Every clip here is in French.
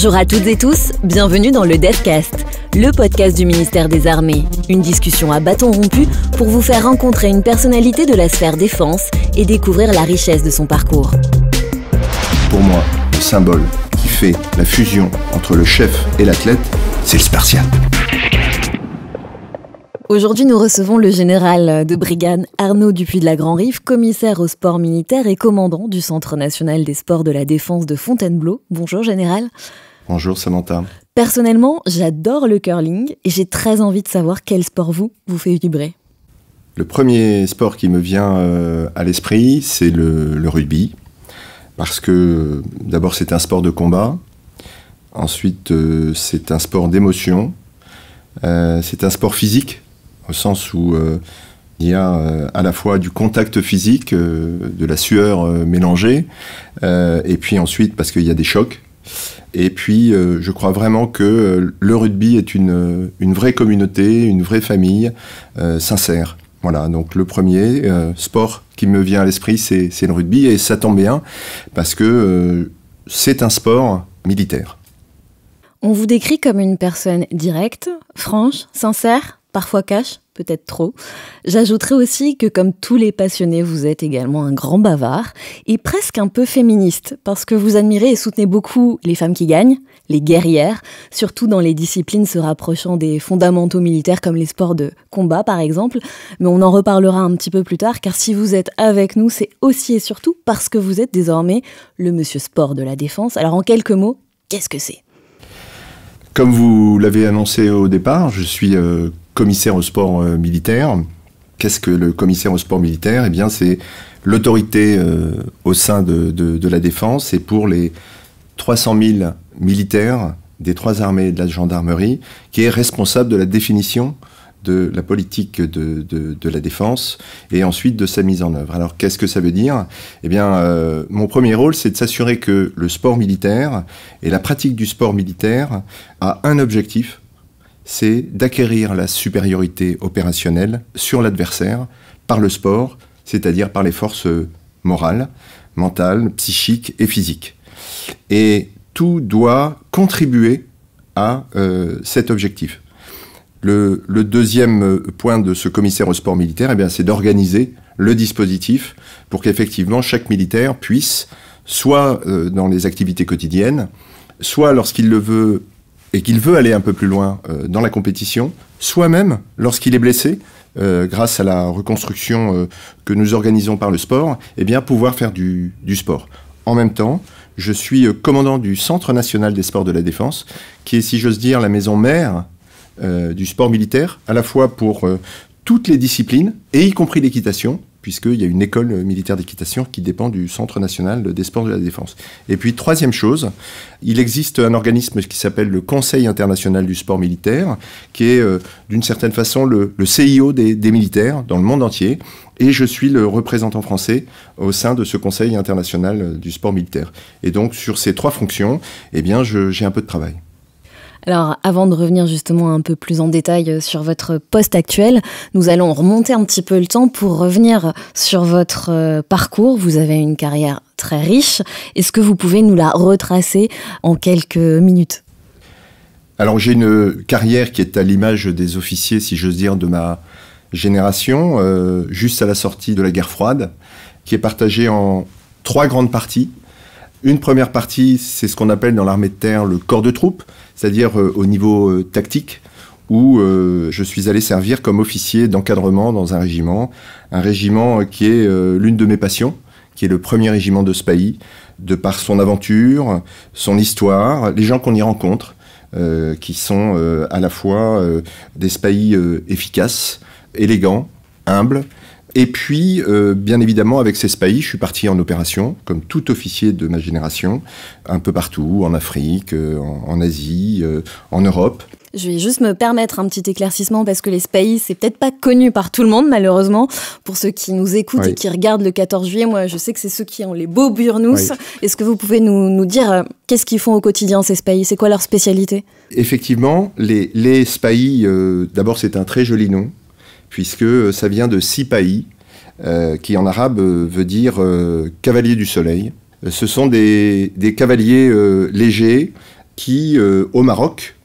Bonjour à toutes et tous, bienvenue dans le DEFcast, le podcast du ministère des Armées. Une discussion à bâton rompu pour vous faire rencontrer une personnalité de la sphère défense et découvrir la richesse de son parcours. Pour moi, le symbole qui fait la fusion entre le chef et l'athlète, c'est le Spartiate. Aujourd'hui, nous recevons le général de brigade Arnaud Dupuis de la Grand-Rive, commissaire au sport militaire et commandant du Centre national des sports de la défense de Fontainebleau. Bonjour, général. Bonjour Samantha. Personnellement, j'adore le curling et j'ai très envie de savoir quel sport vous vous fait vibrer. Le premier sport qui me vient euh, à l'esprit, c'est le, rugby. Parce que d'abord, c'est un sport de combat. Ensuite, euh, c'est un sport d'émotion. Euh, c'est un sport physique, au sens où il y a à la fois du contact physique, de la sueur mélangée, et puis ensuite, parce qu'il y a des chocs, et puis, euh, je crois vraiment que euh, le rugby est euh, une, vraie communauté, une vraie famille sincère. Voilà, donc le premier sport qui me vient à l'esprit, c'est le rugby. Et ça tombe bien, parce que c'est un sport militaire. On vous décrit comme une personne directe, franche, sincère parfois cash, peut-être trop. J'ajouterai aussi que comme tous les passionnés, vous êtes également un grand bavard et presque un peu féministe parce que vous admirez et soutenez beaucoup les femmes qui gagnent, les guerrières, surtout dans les disciplines se rapprochant des fondamentaux militaires comme les sports de combat par exemple, mais on en reparlera un petit peu plus tard car si vous êtes avec nous, c'est aussi et surtout parce que vous êtes désormais le monsieur sport de la défense. Alors en quelques mots, qu'est-ce que c'est comme vous l'avez annoncé au départ, je suis euh, commissaire au sport euh, militaire. Qu'est-ce que le commissaire au sport militaire Eh bien, c'est l'autorité euh, au sein de, la défense et pour les 300 000 militaires des trois armées et de la gendarmerie qui est responsable de la définition de la politique de, la défense et ensuite de sa mise en œuvre. Alors qu'est-ce que ça veut dire Eh bien, euh, mon premier rôle, c'est de s'assurer que le sport militaire et la pratique du sport militaire a un objectif, c'est d'acquérir la supériorité opérationnelle sur l'adversaire par le sport, c'est-à-dire par les forces euh, morales, mentales, psychiques et physiques. Et tout doit contribuer à euh, cet objectif. Le, deuxième euh, point de ce commissaire au sport militaire, eh c'est d'organiser le dispositif pour qu'effectivement chaque militaire puisse, soit dans les activités quotidiennes, soit lorsqu'il le veut et qu'il veut aller un peu plus loin euh, dans la compétition, soi même lorsqu'il est blessé, euh, grâce à la reconstruction euh, que nous organisons par le sport, et eh bien pouvoir faire du sport. En même temps, je suis commandant du Centre national des sports de la défense, qui est, si j'ose dire, la maison mère du sport militaire, à la fois pour toutes les disciplines, et y compris l'équitation, puisqu'il y a une école militaire d'équitation qui dépend du Centre national des sports de la défense. Et puis, troisième chose, il existe un organisme qui s'appelle le Conseil international du sport militaire, qui est euh, d'une certaine façon le, CIO des, militaires dans le monde entier, et je suis le représentant français au sein de ce Conseil international du sport militaire. Et donc, sur ces trois fonctions, eh bien, j'ai un peu de travail. Alors, avant de revenir justement un peu plus en détail euh, sur votre poste actuel, nous allons remonter un petit peu le temps pour revenir sur votre euh, parcours. Vous avez une carrière très riche. Est-ce que vous pouvez nous la retracer en quelques minutes Alors, j'ai une carrière qui est à l'image des officiers, si j'ose dire, de ma génération, euh, juste à la sortie de la guerre froide, qui est partagée en trois grandes parties. Une première partie, c'est ce qu'on appelle dans l'armée de terre le corps de troupes, c'est-à-dire euh, au niveau euh, tactique, où euh, je suis allé servir comme officier d'encadrement dans un régiment, un régiment qui est l'une de mes passions, qui est le premier régiment de Spahi, de par son aventure, son histoire, les gens qu'on y rencontre, qui sont à la fois des Spahis efficaces, élégants, humbles, et puis, euh, bien évidemment, avec ces spahis, je suis parti en opération, comme tout officier de ma génération, un peu partout, en Afrique, euh, en, Asie, euh, en Europe. Je vais juste me permettre un petit éclaircissement parce que les spahis, c'est peut-être pas connu par tout le monde, malheureusement. Pour ceux qui nous écoutent et qui regardent le 14 juillet, moi, je sais que c'est ceux qui ont les beaux burnous. Est-ce que vous pouvez nous, dire qu'est-ce qu'ils font au quotidien, ces spahis C'est quoi leur spécialité Effectivement, les, les d'abord, c'est un très joli nom puisque euh, ça vient de Sipahi, euh, qui en arabe euh, veut dire cavalier du soleil. Ce sont des, cavaliers légers qui, au Maroc,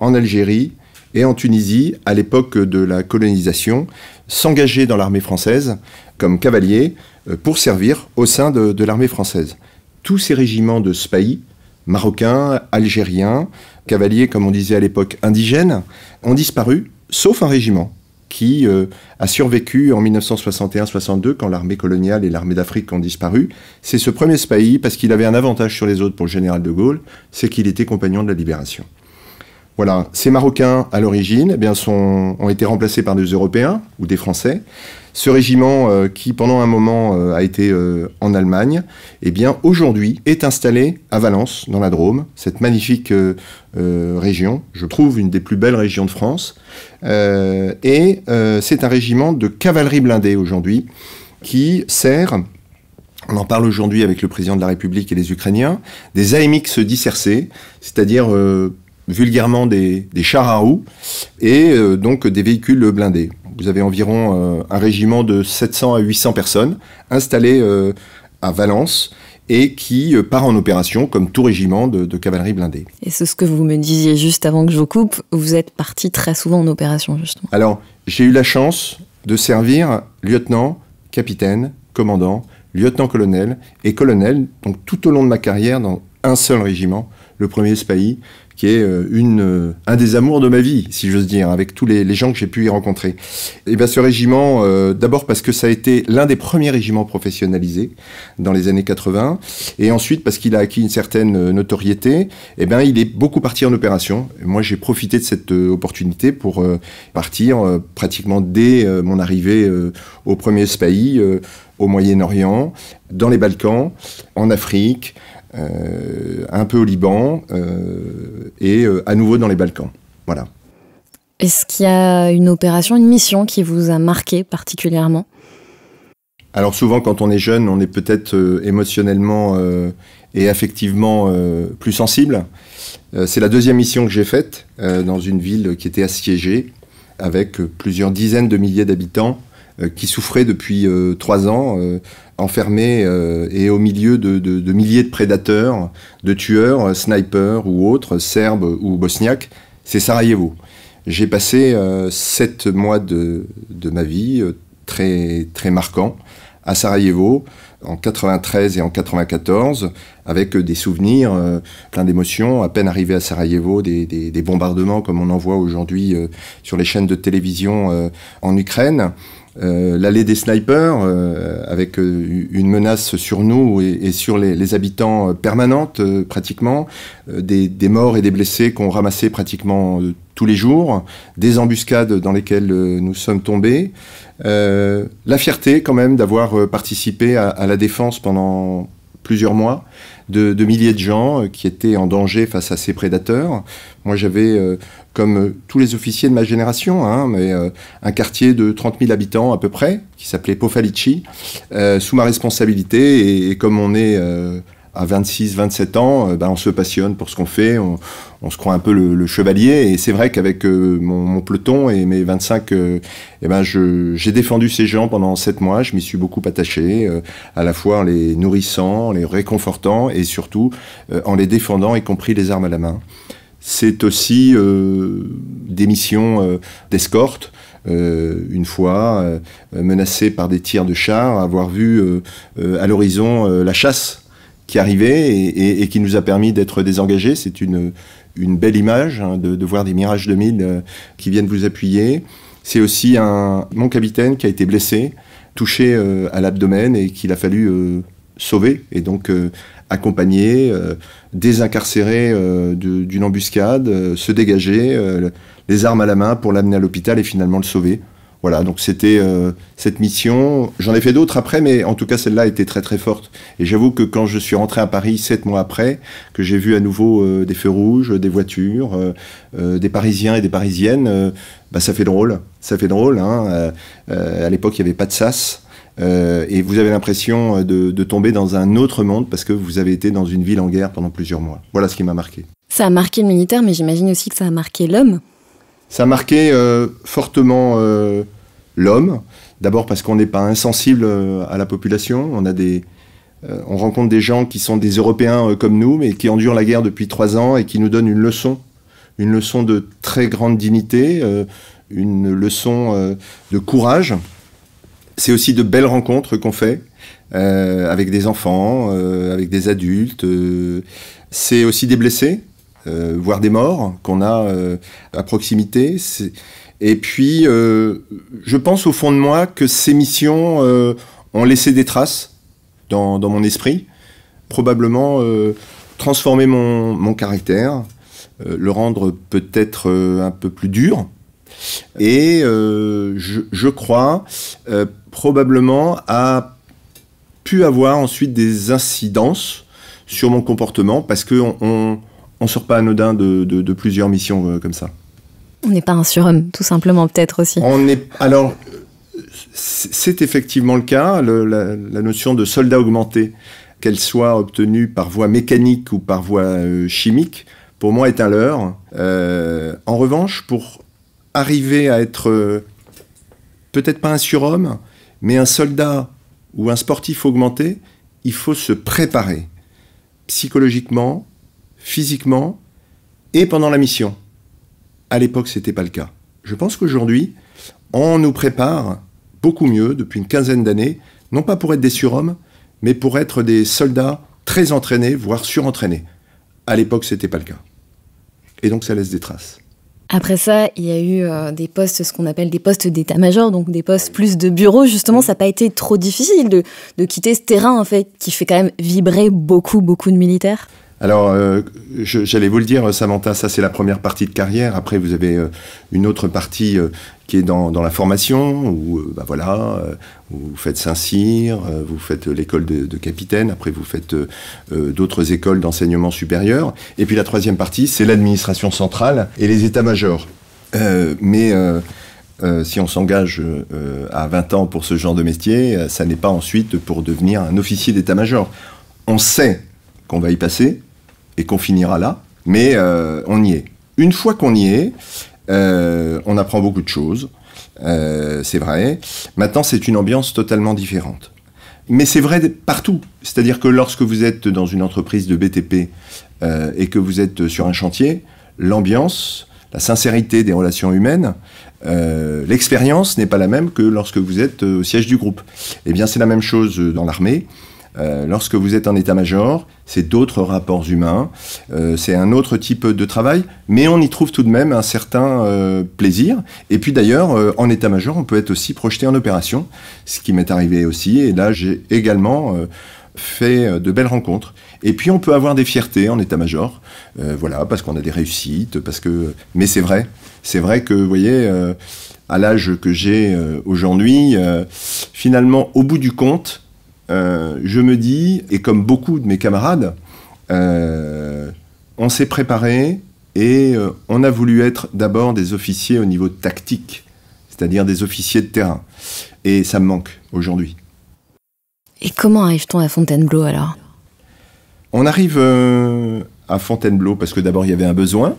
en Algérie et en Tunisie, à l'époque de la colonisation, s'engageaient dans l'armée française comme cavaliers pour servir au sein de, l'armée française. Tous ces régiments de Sipahi, marocains, algériens, cavaliers, comme on disait à l'époque, indigènes, ont disparu, sauf un régiment, qui euh, a survécu en 1961-62 quand l'armée coloniale et l'armée d'Afrique ont disparu. C'est ce premier Spahi parce qu'il avait un avantage sur les autres pour le général de Gaulle, c'est qu'il était compagnon de la libération. Voilà, ces Marocains à l'origine eh ont été remplacés par des Européens ou des Français. Ce régiment, euh, qui pendant un moment euh, a été euh, en Allemagne, eh bien aujourd'hui est installé à Valence, dans la Drôme, cette magnifique région, je trouve une des plus belles régions de France. et c'est un régiment de cavalerie blindée aujourd'hui qui sert on en parle aujourd'hui avec le président de la République et les Ukrainiens, des AMX dissercés, c'est-à-dire vulgairement des, chars à roues et donc des véhicules blindés. Vous avez environ euh, un régiment de 700 à 800 personnes installées euh, à Valence et qui euh, part en opération comme tout régiment de, cavalerie blindée. Et c'est ce que vous me disiez juste avant que je vous coupe, vous êtes parti très souvent en opération justement. Alors j'ai eu la chance de servir lieutenant, capitaine, commandant, lieutenant-colonel et colonel, donc tout au long de ma carrière dans un seul régiment, le 1er Spahi, qui est euh, euh, un des amours de ma vie, si j'ose dire, avec tous les, gens que j'ai pu y rencontrer. Et bien bah, ce régiment, euh, d'abord parce que ça a été l'un des premiers régiments professionnalisés dans les années 80, et ensuite parce qu'il a acquis une certaine notoriété, et bien il est beaucoup parti en opération. moi j'ai profité de cette opportunité pour partir pratiquement dès mon arrivée au premier SPAI, au Moyen-Orient, dans les Balkans, en Afrique, euh, un peu au Liban euh, et euh, à nouveau dans les Balkans. Voilà. Est-ce qu'il y a une opération, une mission qui vous a marqué particulièrement Alors souvent quand on est jeune, on est peut-être émotionnellement et affectivement plus sensible. c'est la deuxième mission que j'ai faite dans une ville qui était assiégée avec plusieurs dizaines de milliers d'habitants euh, qui souffrait depuis euh, trois ans, euh, enfermé et au milieu de, milliers de prédateurs, de tueurs, snipers ou autres, serbes ou bosniaques. C'est Sarajevo. J'ai passé sept mois de, ma vie très, très marquant à Sarajevo en 93 et en 94, avec des souvenirs pleins d'émotions. À peine arrivé à Sarajevo, des, bombardements comme on en voit aujourd'hui sur les chaînes de télévision en Ukraine. Euh, l'allée des snipers, euh, avec euh, une menace sur nous et, sur les, habitants permanentes pratiquement, des, morts et des blessés qu'on ramassait pratiquement tous les jours, des embuscades dans lesquelles nous sommes tombés, la fierté quand même d'avoir participé à, la défense pendant plusieurs mois de, milliers de gens euh, qui étaient en danger face à ces prédateurs. Moi, j'avais, euh, comme euh, tous les officiers de ma génération, hein, un quartier de 30 000 habitants à peu près, qui s'appelait Pofalici, sous ma responsabilité. et comme on est à 26, 27 ans, euh, ben on se passionne pour ce qu'on fait, on, se croit un peu le, chevalier. Et c'est vrai qu'avec euh, mon, peloton et mes 25, euh, eh ben j'ai défendu ces gens pendant 7 mois. Je m'y suis beaucoup attaché, euh, à la fois en les nourrissant, en les réconfortant et surtout en les défendant, y compris les armes à la main. C'est aussi des missions d'escorte. une fois euh, menacé par des tirs de chars, avoir vu à l'horizon la chasse qui arrivait et, et, qui nous a permis d'être désengagés. C'est une, une belle image hein, de, voir des Mirage 2000 euh, qui viennent vous appuyer. C'est aussi un, mon capitaine qui a été blessé, touché euh, à l'abdomen et qu'il a fallu euh, sauver et donc accompagner, désincarcérer d'une embuscade, se dégager, les armes à la main pour l'amener à l'hôpital et finalement le sauver. Voilà, donc c'était euh, cette mission. J'en ai fait d'autres après, mais en tout cas celle-là était très très forte. Et j'avoue que quand je suis rentré à Paris sept mois après, que j'ai vu à nouveau euh, des feux rouges, des voitures, euh, des Parisiens et des Parisiennes, bah, ça fait drôle. Ça fait drôle. Hein. à l'époque, il n'y avait pas de sas. et vous avez l'impression de, tomber dans un autre monde parce que vous avez été dans une ville en guerre pendant plusieurs mois. Voilà ce qui m'a marqué. Ça a marqué le militaire, mais j'imagine aussi que ça a marqué l'homme. Ça a marqué fortement l'homme. D'abord parce qu'on n'est pas insensible euh, à la population. On, a des, euh, on rencontre des gens qui sont des Européens euh, comme nous, mais qui endurent la guerre depuis trois ans et qui nous donnent une leçon. Une leçon de très grande dignité, une leçon de courage. C'est aussi de belles rencontres qu'on fait avec des enfants, avec des adultes. C'est aussi des blessés, voire des morts qu'on a à proximité. C'est et puis, euh, je pense au fond de moi que ces missions euh, ont laissé des traces dans, mon esprit, probablement euh, transformé mon, caractère, le rendre peut-être un peu plus dur. Et je, crois probablement a pu avoir ensuite des incidences sur mon comportement parce qu'on ne on, sort pas anodin de plusieurs missions comme ça. On n'est pas un surhomme, tout simplement, peut-être aussi. On est, alors, c'est effectivement le cas. la, notion de soldat augmenté, qu'elle soit obtenue par voie mécanique ou par voie euh, chimique, pour moi est un leurre. Euh, en revanche, pour arriver à être euh, peut-être pas un surhomme, mais un soldat ou un sportif augmenté, il faut se préparer psychologiquement, physiquement et pendant la mission. À l'époque, ce n'était pas le cas. Je pense qu'aujourd'hui, on nous prépare beaucoup mieux depuis une quinzaine d'années, non pas pour être des surhommes, mais pour être des soldats très entraînés, voire surentraînés. À l'époque, ce n'était pas le cas. Et donc, ça laisse des traces. Après ça, il y a eu euh, des postes, ce qu'on appelle des postes d'état-major, donc des postes plus de bureaux. Justement, ça n'a pas été trop difficile de, de, quitter ce terrain, en fait, qui fait quand même vibrer beaucoup, beaucoup de militaires alors, euh, j'allais vous le dire, Samantha, ça c'est la première partie de carrière. Après, vous avez euh, une autre partie euh, qui est dans, la formation, où, bah, voilà, vous faites Saint-Cyr, vous faites l'école de, capitaine, après vous faites d'autres écoles d'enseignement supérieur. Et puis la troisième partie, c'est l'administration centrale et les états-majors. mais si on s'engage à 20 ans pour ce genre de métier, ça n'est pas ensuite pour devenir un officier d'état-major. On sait qu'on va y passer, et qu'on finira là, mais euh, on y est. Une fois qu'on y est, euh, on apprend beaucoup de choses, euh, c'est vrai. Maintenant, c'est une ambiance totalement différente. Mais c'est vrai partout. C'est-à-dire que lorsque vous êtes dans une entreprise de BTP et que vous êtes sur un chantier, l'ambiance, la sincérité des relations humaines, l'expérience n'est pas la même que lorsque vous êtes au siège du groupe. Eh bien, c'est la même chose dans l'armée. Euh, lorsque vous êtes en état-major, c'est d'autres rapports humains, euh, c'est un autre type de travail, mais on y trouve tout de même un certain euh, plaisir. Et puis d'ailleurs, en état-major, on peut être aussi projeté en opération, ce qui m'est arrivé aussi. Et là, j'ai également fait de belles rencontres. Et puis on peut avoir des fiertés en état-major, voilà, parce qu'on a des réussites, parce que. Mais c'est vrai, c'est vrai que, vous voyez à l'âge que j'ai aujourd'hui, finalement, au bout du compte, euh, je me dis, et comme beaucoup de mes camarades, euh, on s'est préparé et euh, on a voulu être d'abord des officiers au niveau tactique, c'est-à-dire des officiers de terrain. Et ça me manque aujourd'hui. Et comment arrive-t-on à Fontainebleau alors On arrive à Fontainebleau parce que d'abord il y avait un besoin,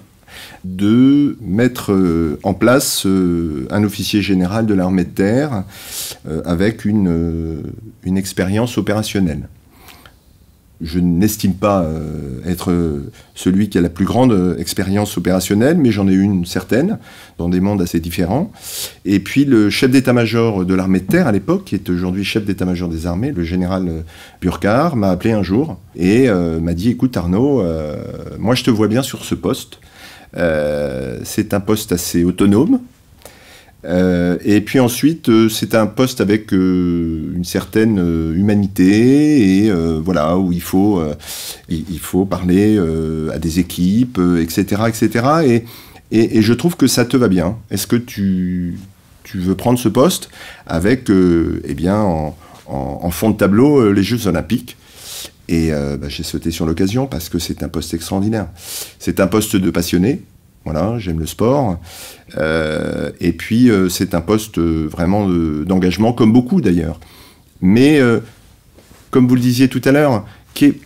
de mettre euh, en place euh, un officier général de l'armée de terre euh, avec une, expérience opérationnelle je n'estime pas être celui qui a la plus grande expérience opérationnelle, mais j'en ai une certaine, dans des mondes assez différents. Et puis le chef d'état-major de l'armée de terre à l'époque, qui est aujourd'hui chef d'état-major des armées, le général Burkhardt, m'a appelé un jour et m'a dit, écoute Arnaud, moi je te vois bien sur ce poste, euh, c'est un poste assez autonome. Euh, et puis ensuite, euh, c'est un poste avec une certaine humanité et voilà où il faut il faut parler à des équipes, etc., etc. Et, et, je trouve que ça te va bien. Est-ce que tu tu veux prendre ce poste avec, eh bien, en, en, fond de tableau, les Jeux Olympiques. Et euh, bah, j'ai sauté sur l'occasion parce que c'est un poste extraordinaire. C'est un poste de passionné. Voilà, j'aime le sport. Euh, et puis, euh, c'est un poste vraiment d'engagement, comme beaucoup d'ailleurs. Mais, comme vous le disiez tout à l'heure, qui est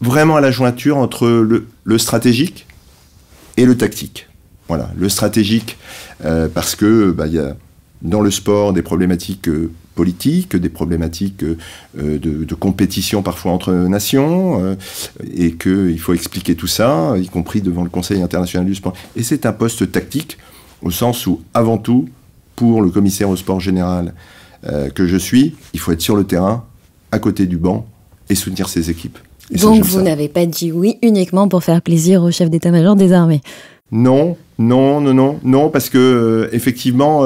vraiment à la jointure entre le, stratégique et le tactique. Voilà, le stratégique, parce que bah, y a dans le sport des problématiques politiques, des problématiques euh, de, compétition parfois entre nations, euh, et qu'il faut expliquer tout ça, y compris devant le Conseil international du sport. Et c'est un poste tactique, au sens où, avant tout, pour le commissaire au sport général euh, que je suis, il faut être sur le terrain, à côté du banc, et soutenir ses équipes. Donc vous n'avez pas dit oui uniquement pour faire plaisir au chef d'état-major des armées Non, non, non, non, non, parce que effectivement,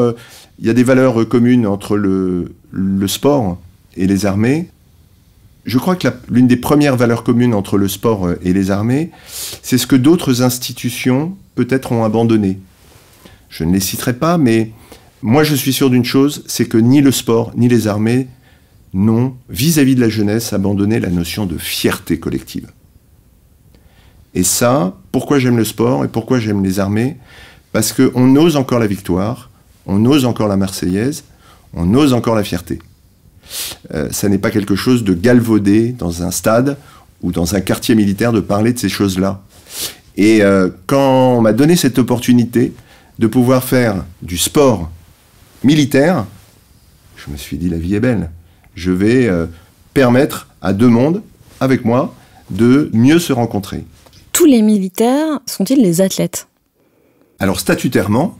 il y a des valeurs euh, communes entre le, sport et les armées. Je crois que l'une des premières valeurs communes entre le sport euh, et les armées, c'est ce que d'autres institutions peut-être ont abandonné. Je ne les citerai pas, mais moi je suis sûr d'une chose, c'est que ni le sport ni les armées n'ont, vis-à-vis de la jeunesse, abandonné la notion de fierté collective. Et ça, pourquoi j'aime le sport et pourquoi j'aime les armées Parce qu'on ose encore la victoire, on ose encore la Marseillaise, on ose encore la fierté. Euh, ça n'est pas quelque chose de galvaudé dans un stade ou dans un quartier militaire de parler de ces choses-là. Et euh, quand on m'a donné cette opportunité de pouvoir faire du sport militaire, je me suis dit la vie est belle. Je vais euh, permettre à deux mondes, avec moi, de mieux se rencontrer. Tous les militaires sont-ils des athlètes Alors statutairement,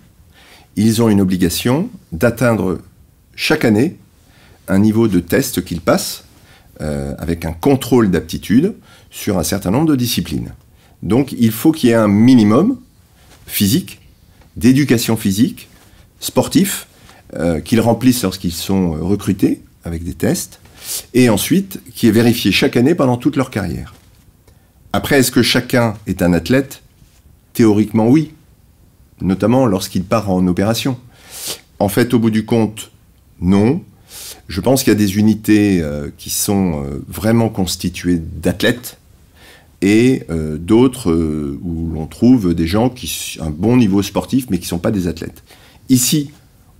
ils ont une obligation d'atteindre chaque année un niveau de test qu'ils passent euh, avec un contrôle d'aptitude sur un certain nombre de disciplines. Donc il faut qu'il y ait un minimum physique, d'éducation physique, sportif, euh, qu'ils remplissent lorsqu'ils sont recrutés avec des tests, et ensuite qui est vérifié chaque année pendant toute leur carrière. Après, est-ce que chacun est un athlète Théoriquement oui, notamment lorsqu'il part en opération. En fait, au bout du compte, non. Je pense qu'il y a des unités euh, qui sont euh, vraiment constituées d'athlètes et euh, d'autres où l'on trouve des gens qui ont un bon niveau sportif mais qui ne sont pas des athlètes. Ici,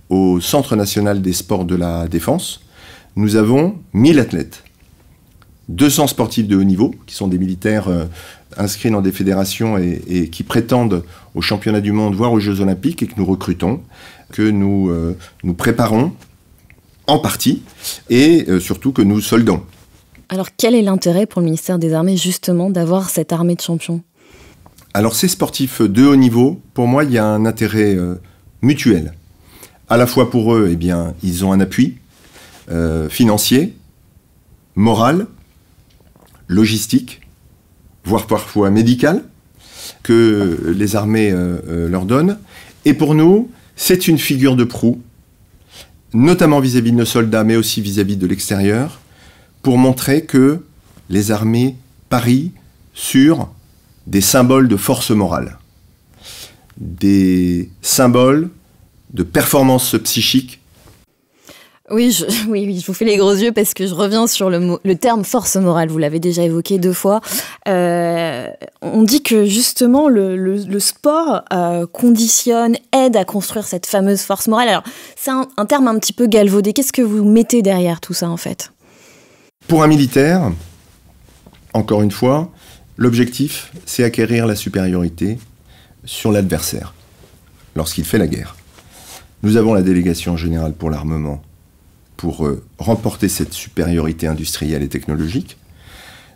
au Centre national des sports de la défense, nous avons 1000 athlètes. 200 sportifs de haut niveau, qui sont des militaires euh, inscrits dans des fédérations et, qui prétendent aux championnats du monde, voire aux Jeux olympiques, et que nous recrutons, que nous, euh, nous préparons en partie, et euh, surtout que nous soldons. Alors quel est l'intérêt pour le ministère des Armées justement d'avoir cette armée de champions Alors ces sportifs de haut niveau, pour moi, il y a un intérêt mutuel. À la fois pour eux, eh bien, ils ont un appui financier, moral, logistique, voire parfois médicale, que les armées euh, euh, leur donnent. Et pour nous, c'est une figure de proue, notamment vis-à-vis de nos soldats, mais aussi vis à -vis de l'extérieur, pour montrer que les armées parient sur des symboles de force morale, des symboles de performance psychique Oui, je, vous fais les gros yeux parce que je reviens sur le, le terme force morale. Vous l'avez déjà évoqué deux fois. Euh, on dit que justement le, sport euh, conditionne, aide à construire cette fameuse force morale. Alors, c'est un terme un petit peu galvaudé. Qu'est-ce que vous mettez derrière tout ça en fait Pour un militaire, encore une fois, l'objectif, c'est acquérir la supériorité sur l'adversaire lorsqu'il fait la guerre. Nous avons la délégation générale pour l'armement pour euh, remporter cette supériorité industrielle et technologique.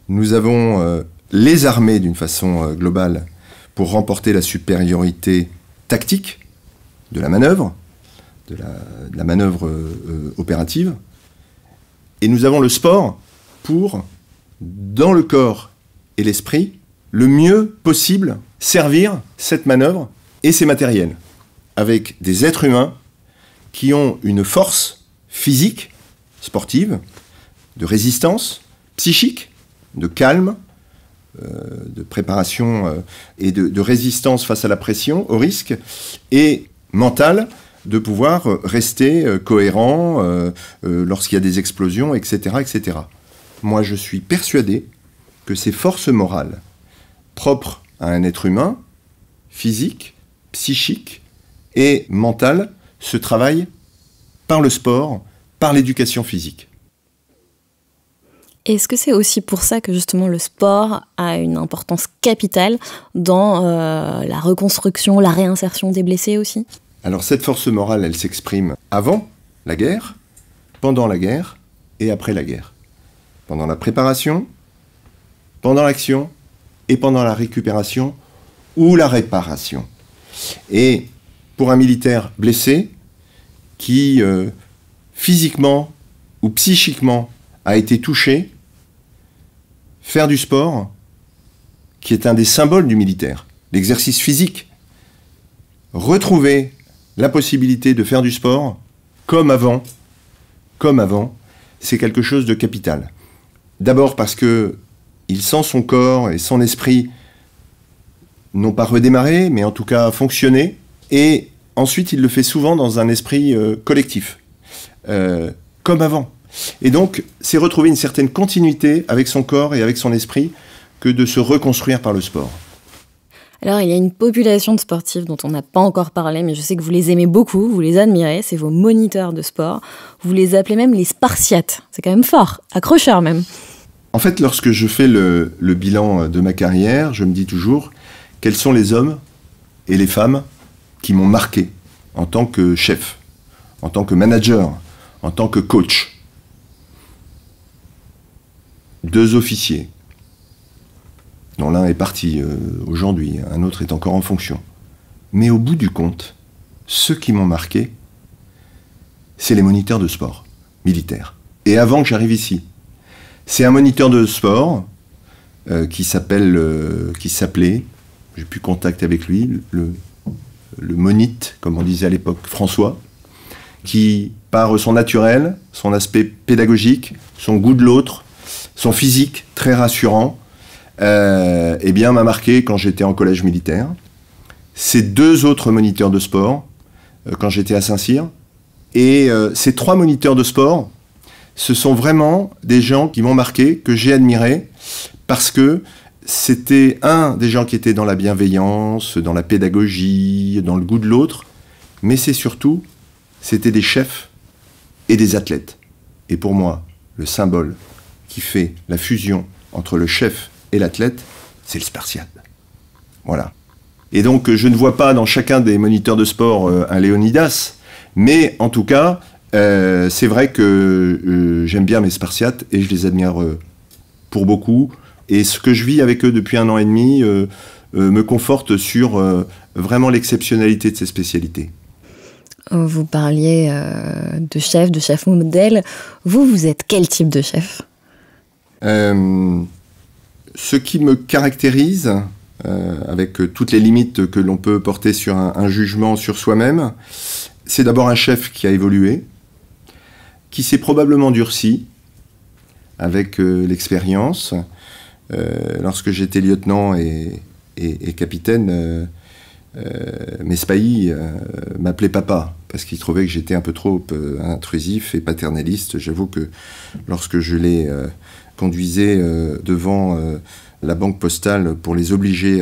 Nous avons euh, les armées d'une façon euh, globale pour remporter la supériorité tactique de la manœuvre, de la manœuvre opérative. Et nous avons le sport pour, dans le corps et l'esprit, le mieux possible servir cette manœuvre et ses matériels, avec des êtres humains qui ont une force physique, sportive, de résistance, psychique, de calme, euh, de préparation euh, et de, résistance face à la pression, au risque, et mentale, de pouvoir euh, rester cohérent lorsqu'il y a des explosions, etc., etc. Moi, je suis persuadé que ces forces morales propres à un être humain, physique, psychique et mental, se travaillent par le sport, par l'éducation physique. Est-ce que c'est aussi pour ça que justement le sport a une importance capitale dans euh, la reconstruction, la réinsertion des blessés aussi Alors cette force morale, elle s'exprime avant la guerre, pendant la guerre et après la guerre. Pendant la préparation, pendant l'action et pendant la récupération ou la réparation. Et pour un militaire blessé, qui, euh, physiquement ou psychiquement, a été touché, faire du sport, qui est un des symboles du militaire, l'exercice physique, retrouver la possibilité de faire du sport comme avant, comme avant, c'est quelque chose de capital. D'abord parce que il sent son corps et son esprit non pas redémarrer, mais en tout cas fonctionner, et Ensuite, il le fait souvent dans un esprit euh, collectif, euh, comme avant. Et donc, c'est retrouver une certaine continuité avec son corps et avec son esprit que de se reconstruire par le sport. Alors, il y a une population de sportifs dont on n'a pas encore parlé, mais je sais que vous les aimez beaucoup, vous les admirez, c'est vos moniteurs de sport. Vous les appelez même les Spartiates. C'est quand même fort, accrocheur même. En fait, lorsque je fais le bilan de ma carrière, je me dis toujours quels sont les hommes et les femmes qui m'ont marqué en tant que chef, en tant que manager, en tant que coach. Deux officiers, dont l'un est parti euh, aujourd'hui, un autre est encore en fonction. Mais au bout du compte, ceux qui m'ont marqué, c'est les moniteurs de sport militaires. Et avant que j'arrive ici, c'est un moniteur de sport euh, qui s'appelle, euh, qui s'appelait, j'ai plus contact avec lui, le le monite, comme on disait à l'époque, François, qui, par son naturel, son aspect pédagogique, son goût de l'autre, son physique très rassurant, euh, eh bien, m'a marqué quand j'étais en collège militaire. Ces deux autres moniteurs de sport, euh, quand j'étais à Saint-Cyr, et euh, ces trois moniteurs de sport, ce sont vraiment des gens qui m'ont marqué, que j'ai admiré, parce que c'était un des gens qui étaient dans la bienveillance, dans la pédagogie, dans le goût de l'autre, mais c'est surtout, c'était des chefs et des athlètes. Et pour moi, le symbole qui fait la fusion entre le chef et l'athlète, c'est le Spartiate. Voilà. Et donc, euh, je ne vois pas dans chacun des moniteurs de sport euh, un Léonidas, mais en tout cas, euh, c'est vrai que j'aime bien mes Spartiates et je les admire pour beaucoup. Et ce que je vis avec eux depuis un an et demi euh, euh, me conforte sur euh, vraiment l'exceptionnalité de ces spécialités. Vous parliez de chef, de chef modèle. Vous, vous êtes quel type de chef Ce qui me caractérise, avec toutes les limites que l'on peut porter sur un jugement sur soi-même, c'est d'abord un chef qui a évolué, qui s'est probablement durci avec l'expérience, euh, lorsque j'étais lieutenant et, capitaine, euh, euh, mes capitaine, m'appelaient m'appelait papa parce qu'ils trouvaient que j'étais un peu trop intrusif et paternaliste. J'avoue que lorsque je les conduisais devant la banque postale pour les obliger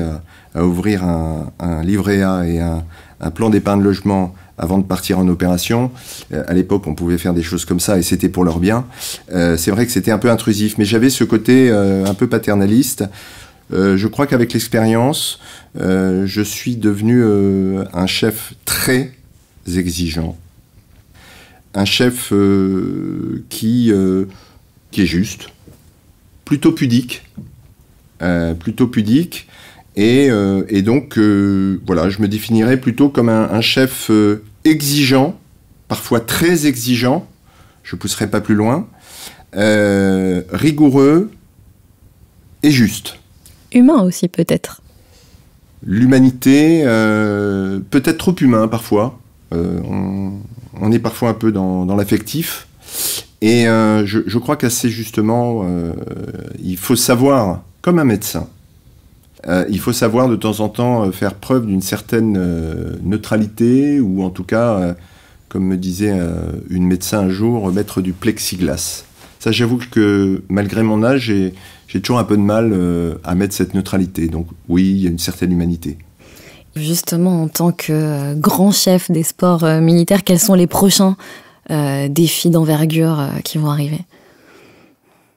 à, ouvrir un, livret A et un, un plan d'épargne logement avant de partir en opération. Euh, à l'époque, on pouvait faire des choses comme ça et c'était pour leur bien. Euh, c'est vrai que c'était un peu intrusif, mais j'avais ce côté euh, un peu paternaliste. je crois qu'avec l'expérience, je suis devenu un chef très exigeant, un chef qui, qui est juste, plutôt pudique, plutôt pudique, euh, et, donc, euh, voilà, je me définirais plutôt comme un, chef euh, exigeant, parfois très exigeant, je ne pousserai pas plus loin, rigoureux et juste. Humain aussi, peut-être. L'humanité, peut-être trop humain parfois. On, est parfois un peu dans, l'affectif. Et je, je, crois qu'assez justement, il faut savoir, comme un médecin, euh, il faut savoir de temps en temps euh, faire preuve d'une certaine euh, neutralité ou en tout cas, comme me disait une médecin un jour, mettre du plexiglas. Ça, j'avoue que malgré mon âge, j'ai toujours un peu de mal à mettre cette neutralité. Donc oui, il y a une certaine humanité. Justement, en tant que grand chef des sports militaires, quels sont les prochains défis d'envergure qui vont arriver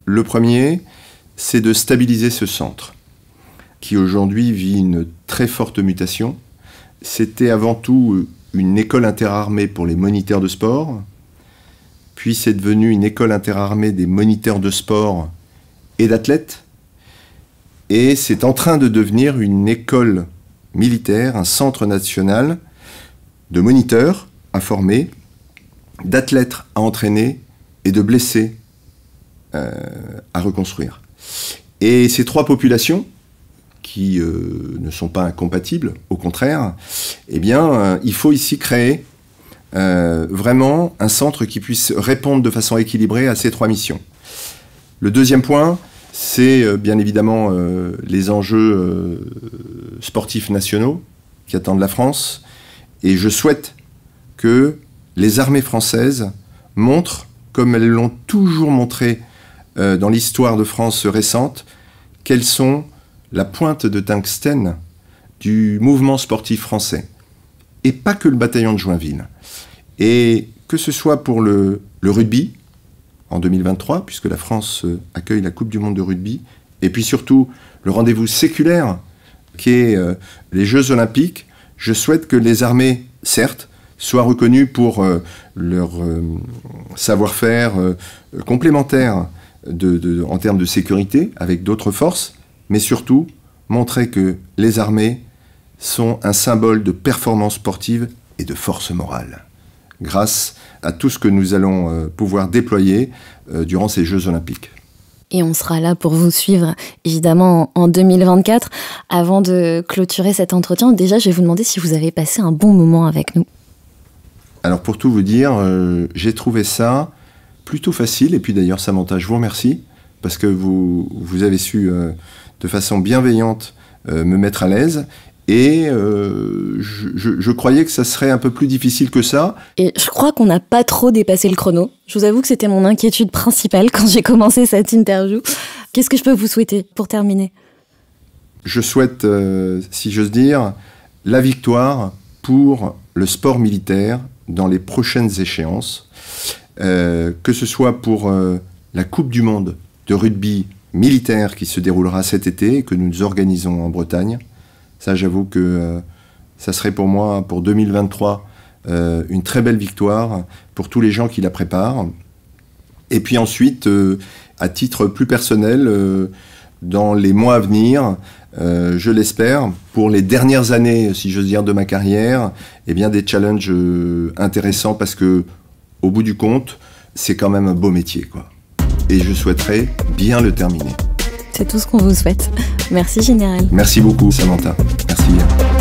Le premier, c'est de stabiliser ce centre qui aujourd'hui vit une très forte mutation. C'était avant tout euh, une école interarmée pour les moniteurs de sport, puis c'est devenu une école interarmée des moniteurs de sport et d'athlètes, et c'est en train de devenir une école militaire, un centre national de moniteurs à former, d'athlètes à entraîner et de blessés euh, à reconstruire. Et ces trois populations, qui euh, ne sont pas incompatibles, au contraire, eh bien, euh, il faut ici créer euh, vraiment un centre qui puisse répondre de façon équilibrée à ces trois missions. Le deuxième point, c'est bien évidemment les enjeux sportifs nationaux qui attendent la France. Et je souhaite que les armées françaises montrent, comme elles l'ont toujours montré dans l'histoire de France récente, quelles sont la pointe de tungstène du mouvement sportif français, et pas que le bataillon de Joinville. Et que ce soit pour le, rugby, en 2023, puisque la France euh, accueille la Coupe du Monde de rugby, et puis surtout le rendez-vous séculaire qui est euh, les Jeux olympiques, je souhaite que les armées, certes, soient reconnues pour euh, leur savoir-faire complémentaire en termes de sécurité avec d'autres forces, mais surtout montrer que les armées sont un symbole de performance sportive et de force morale, grâce à tout ce que nous allons euh, pouvoir déployer euh, durant ces Jeux olympiques. Et on sera là pour vous suivre, évidemment, en 2024. Avant de clôturer cet entretien, déjà, je vais vous demander si vous avez passé un bon moment avec nous. Alors, pour tout vous dire, euh, j'ai trouvé ça plutôt facile. Et puis, d'ailleurs, Samantha, je vous remercie, parce que vous, vous avez su de façon bienveillante euh, me mettre à l'aise. Et euh, je, croyais que ça serait un peu plus difficile que ça. Et je crois qu'on n'a pas trop dépassé le chrono. Je vous avoue que c'était mon inquiétude principale quand j'ai commencé cette interview. Qu'est-ce que je peux vous souhaiter pour terminer Je souhaite, euh, si j'ose dire, la victoire pour le sport militaire dans les prochaines échéances, que ce soit pour la Coupe du Monde de rugby militaire qui se déroulera cet été et que nous organisons en Bretagne. Ça, j'avoue que euh, ça serait pour moi, pour 2023, euh, une très belle victoire pour tous les gens qui la préparent. Et puis ensuite, euh, à titre plus personnel, dans les mois à venir, je l'espère, pour les dernières années, si j'ose dire, de ma carrière, eh bien, des challenges intéressants parce que, au bout du compte, c'est quand même un beau métier, quoi et je souhaiterais bien le terminer. C'est tout ce qu'on vous souhaite. Merci Général. Merci beaucoup Samantha. Merci. bien.